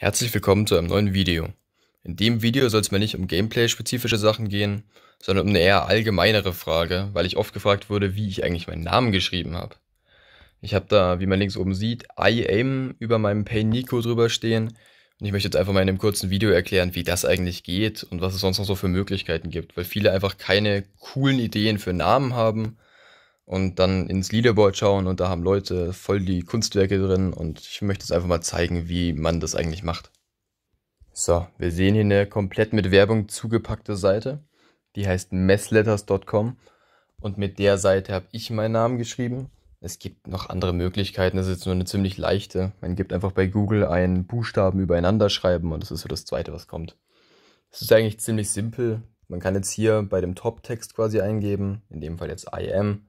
Herzlich willkommen zu einem neuen Video. In dem Video soll es mir nicht um Gameplay-spezifische Sachen gehen, sondern um eine eher allgemeinere Frage, weil ich oft gefragt wurde, wie ich eigentlich meinen Namen geschrieben habe. Ich habe da, wie man links oben sieht, IAM über meinem Pay Nico drüber stehen und ich möchte jetzt einfach mal in einem kurzen Video erklären, wie das eigentlich geht und was es sonst noch so für Möglichkeiten gibt, weil viele einfach keine coolen Ideen für Namen haben und dann ins Leaderboard schauen und da haben Leute voll die Kunstwerke drin und ich möchte jetzt einfach mal zeigen, wie man das eigentlich macht. So, wir sehen hier eine komplett mit Werbung zugepackte Seite. Die heißt messletters.com und mit der Seite habe ich meinen Namen geschrieben. Es gibt noch andere Möglichkeiten, das ist jetzt nur eine ziemlich leichte. Man gibt einfach bei Google einen Buchstaben übereinander schreiben und das ist so das zweite, was kommt. Es ist eigentlich ziemlich simpel. Man kann jetzt hier bei dem Top-Text quasi eingeben, in dem Fall jetzt I am,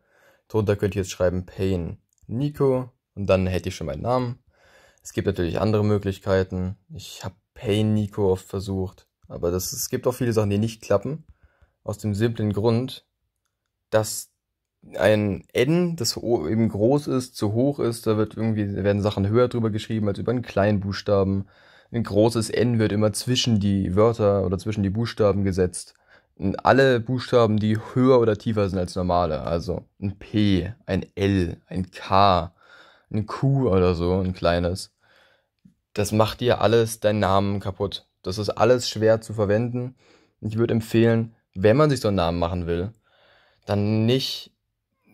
Drunter könnt ihr jetzt schreiben Pain Nico und dann hätte ich schon meinen Namen. Es gibt natürlich andere Möglichkeiten. Ich habe Pain Nico oft versucht, aber das, es gibt auch viele Sachen, die nicht klappen. Aus dem simplen Grund, dass ein N, das eben groß ist, zu hoch ist, da wird irgendwie, werden Sachen höher drüber geschrieben als über einen kleinen Buchstaben. Ein großes N wird immer zwischen die Wörter oder zwischen die Buchstaben gesetzt alle Buchstaben, die höher oder tiefer sind als normale. Also ein P, ein L, ein K, ein Q oder so, ein kleines. Das macht dir alles deinen Namen kaputt. Das ist alles schwer zu verwenden. Ich würde empfehlen, wenn man sich so einen Namen machen will, dann nicht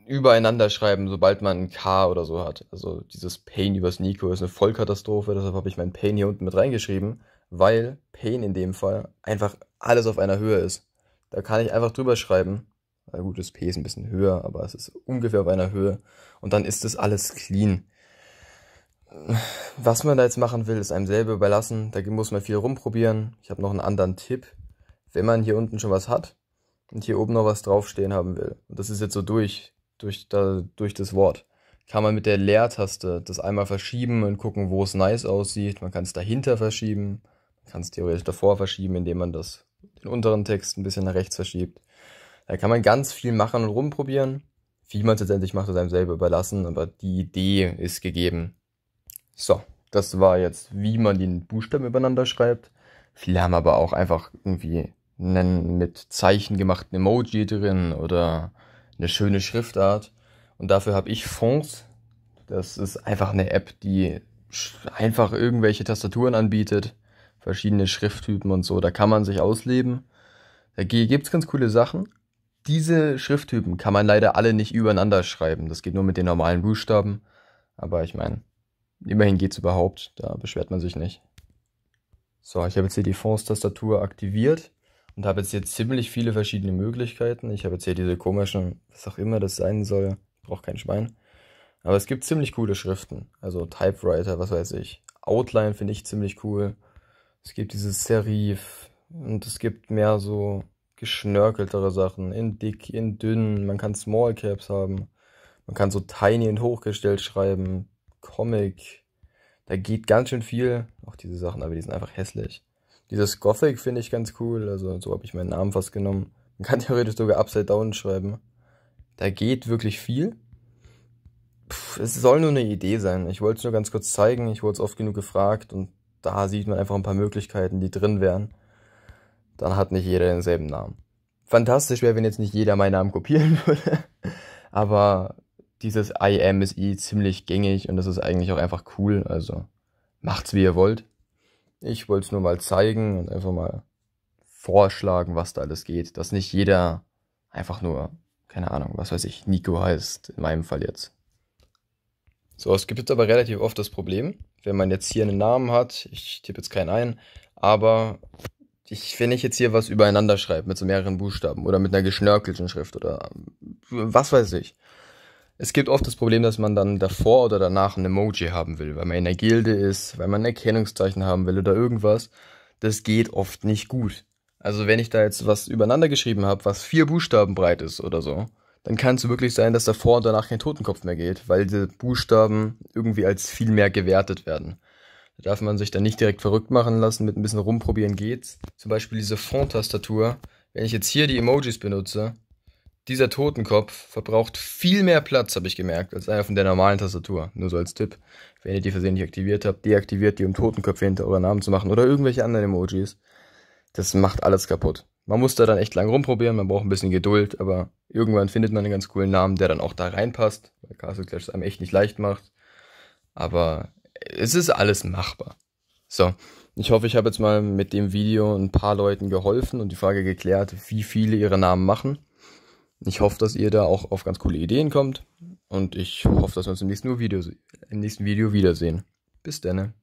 übereinander schreiben, sobald man ein K oder so hat. Also dieses Pain übers Nico ist eine Vollkatastrophe, deshalb habe ich mein Pain hier unten mit reingeschrieben, weil Pain in dem Fall einfach alles auf einer Höhe ist. Da kann ich einfach drüber schreiben. Na gut, das P ist ein bisschen höher, aber es ist ungefähr auf einer Höhe. Und dann ist das alles clean. Was man da jetzt machen will, ist einem selber überlassen. Da muss man viel rumprobieren. Ich habe noch einen anderen Tipp. Wenn man hier unten schon was hat und hier oben noch was draufstehen haben will, und das ist jetzt so durch, durch, da, durch das Wort, kann man mit der Leertaste das einmal verschieben und gucken, wo es nice aussieht. Man kann es dahinter verschieben, man kann es theoretisch davor verschieben, indem man das den unteren Text ein bisschen nach rechts verschiebt. Da kann man ganz viel machen und rumprobieren. Wie man es letztendlich macht, ist einem selber überlassen, aber die Idee ist gegeben. So, das war jetzt, wie man den Buchstaben übereinander schreibt. Viele haben aber auch einfach irgendwie einen mit Zeichen gemachten Emoji drin oder eine schöne Schriftart. Und dafür habe ich Fonts. Das ist einfach eine App, die einfach irgendwelche Tastaturen anbietet verschiedene Schrifttypen und so. Da kann man sich ausleben. Da gibt es ganz coole Sachen. Diese Schrifttypen kann man leider alle nicht übereinander schreiben. Das geht nur mit den normalen Buchstaben. Aber ich meine, immerhin geht's überhaupt. Da beschwert man sich nicht. So, ich habe jetzt hier die Fonds-Tastatur aktiviert und habe jetzt hier ziemlich viele verschiedene Möglichkeiten. Ich habe jetzt hier diese komischen, was auch immer das sein soll. Ich brauche kein Schwein. Aber es gibt ziemlich coole Schriften. Also Typewriter, was weiß ich. Outline finde ich ziemlich cool. Es gibt dieses Serif und es gibt mehr so geschnörkeltere Sachen. In dick, in dünn. Man kann Small Caps haben. Man kann so tiny und hochgestellt schreiben. Comic. Da geht ganz schön viel. Auch diese Sachen, aber die sind einfach hässlich. Dieses Gothic finde ich ganz cool. Also so habe ich meinen Namen fast genommen. Man kann theoretisch sogar Upside Down schreiben. Da geht wirklich viel. Puh, es soll nur eine Idee sein. Ich wollte es nur ganz kurz zeigen. Ich wurde es oft genug gefragt und da sieht man einfach ein paar Möglichkeiten, die drin wären. Dann hat nicht jeder denselben Namen. Fantastisch wäre, wenn jetzt nicht jeder meinen Namen kopieren würde. Aber dieses I am ist I ziemlich gängig und das ist eigentlich auch einfach cool. Also macht's wie ihr wollt. Ich wollte es nur mal zeigen und einfach mal vorschlagen, was da alles geht. Dass nicht jeder einfach nur, keine Ahnung, was weiß ich, Nico heißt, in meinem Fall jetzt. So, es gibt jetzt aber relativ oft das Problem, wenn man jetzt hier einen Namen hat, ich tippe jetzt keinen ein, aber ich, wenn ich jetzt hier was übereinander schreibe mit so mehreren Buchstaben oder mit einer geschnörkelten Schrift oder äh, was weiß ich. Es gibt oft das Problem, dass man dann davor oder danach ein Emoji haben will, weil man in der Gilde ist, weil man ein Erkennungszeichen haben will oder irgendwas. Das geht oft nicht gut. Also wenn ich da jetzt was übereinander geschrieben habe, was vier Buchstaben breit ist oder so, dann kann es wirklich sein, dass davor und danach kein Totenkopf mehr geht, weil diese Buchstaben irgendwie als viel mehr gewertet werden. Da darf man sich dann nicht direkt verrückt machen lassen, mit ein bisschen rumprobieren geht's. Zum Beispiel diese Font-Tastatur. Wenn ich jetzt hier die Emojis benutze, dieser Totenkopf verbraucht viel mehr Platz, habe ich gemerkt, als einer von der normalen Tastatur. Nur so als Tipp. Wenn ihr die versehentlich aktiviert habt, deaktiviert die, um Totenköpfe hinter euren Namen zu machen oder irgendwelche anderen Emojis. Das macht alles kaputt. Man muss da dann echt lang rumprobieren, man braucht ein bisschen Geduld, aber irgendwann findet man einen ganz coolen Namen, der dann auch da reinpasst, weil Castle Clash es einem echt nicht leicht macht. Aber es ist alles machbar. So, ich hoffe, ich habe jetzt mal mit dem Video ein paar Leuten geholfen und die Frage geklärt, wie viele ihre Namen machen. Ich hoffe, dass ihr da auch auf ganz coole Ideen kommt und ich hoffe, dass wir uns im nächsten Video, im nächsten Video wiedersehen. Bis dann.